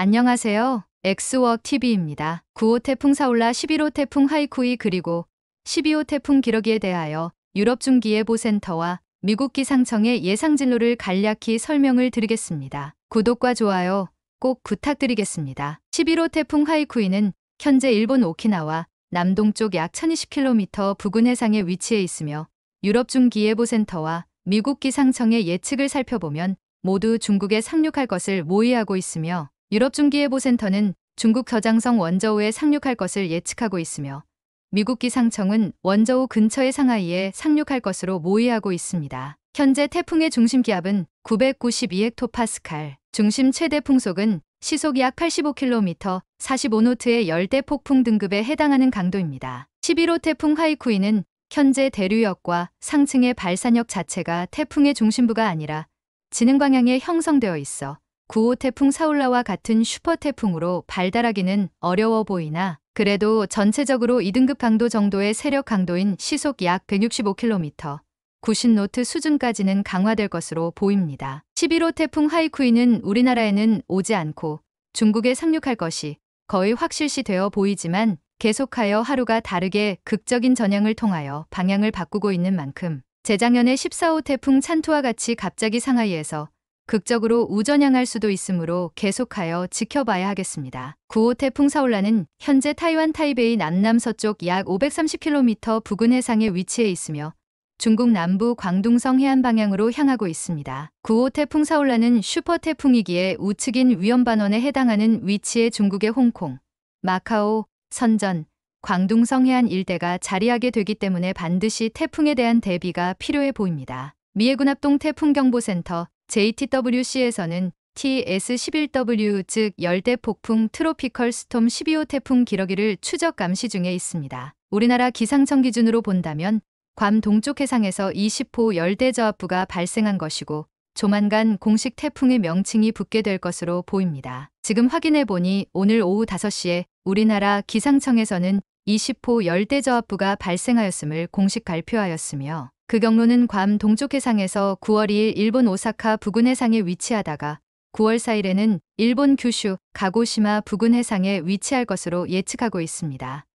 안녕하세요. 엑스워크 TV입니다. 9호 태풍 사울라 11호 태풍 하이쿠이 그리고 12호 태풍 기러기에 대하여 유럽 중기예보센터와 미국 기상청의 예상 진로를 간략히 설명을 드리겠습니다. 구독과 좋아요 꼭 부탁드리겠습니다. 11호 태풍 하이쿠이는 현재 일본 오키나와 남동쪽 약 1020km 부근 해상에 위치해 있으며 유럽 중기예보센터와 미국 기상청의 예측을 살펴보면 모두 중국에 상륙할 것을 모의하고 있으며 유럽중기예보센터는 중국 저장성 원저우에 상륙할 것을 예측하고 있으며 미국 기상청은 원저우 근처의 상하이에 상륙할 것으로 모의하고 있습니다. 현재 태풍의 중심 기압은 992헥토파스칼, 중심 최대 풍속은 시속 약 85km, 45노트의 열대 폭풍 등급에 해당하는 강도입니다. 11호 태풍 하이쿠이는 현재 대류역과 상층의 발산역 자체가 태풍의 중심부가 아니라 지는 방향에 형성되어 있어 9호 태풍 사울라와 같은 슈퍼태풍으로 발달하기는 어려워 보이나 그래도 전체적으로 2등급 강도 정도의 세력 강도인 시속 약 165km, 90노트 수준까지는 강화될 것으로 보입니다. 11호 태풍 하이쿠이는 우리나라에는 오지 않고 중국에 상륙할 것이 거의 확실시 되어 보이지만 계속하여 하루가 다르게 극적인 전향을 통하여 방향을 바꾸고 있는 만큼 재작년의 14호 태풍 찬투와 같이 갑자기 상하이에서 극적으로 우전향할 수도 있으므로 계속하여 지켜봐야 하겠습니다. 9호 태풍 사울라는 현재 타이완 타이베이 남남서쪽 약 530km 부근 해상에 위치해 있으며 중국 남부 광둥성 해안 방향으로 향하고 있습니다. 9호 태풍 사울라는 슈퍼 태풍이기에 우측인 위험반원에 해당하는 위치에 중국의 홍콩, 마카오, 선전, 광둥성 해안 일대가 자리하게 되기 때문에 반드시 태풍에 대한 대비가 필요해 보입니다. 미해군 합동 태풍경보센터 JTWC에서는 TS11W 즉 열대 폭풍 트로피컬 스톰 12호 태풍 기러기를 추적 감시 중에 있습니다. 우리나라 기상청 기준으로 본다면 괌 동쪽 해상에서 20호 열대 저압부가 발생한 것이고 조만간 공식 태풍의 명칭이 붙게 될 것으로 보입니다. 지금 확인해 보니 오늘 오후 5시에 우리나라 기상청에서는 20호 열대 저압부가 발생하였음을 공식 발표하였으며 그 경로는 괌 동쪽 해상에서 9월 2일 일본 오사카 부근 해상에 위치하다가 9월 4일에는 일본 규슈 가고시마 부근 해상에 위치할 것으로 예측하고 있습니다.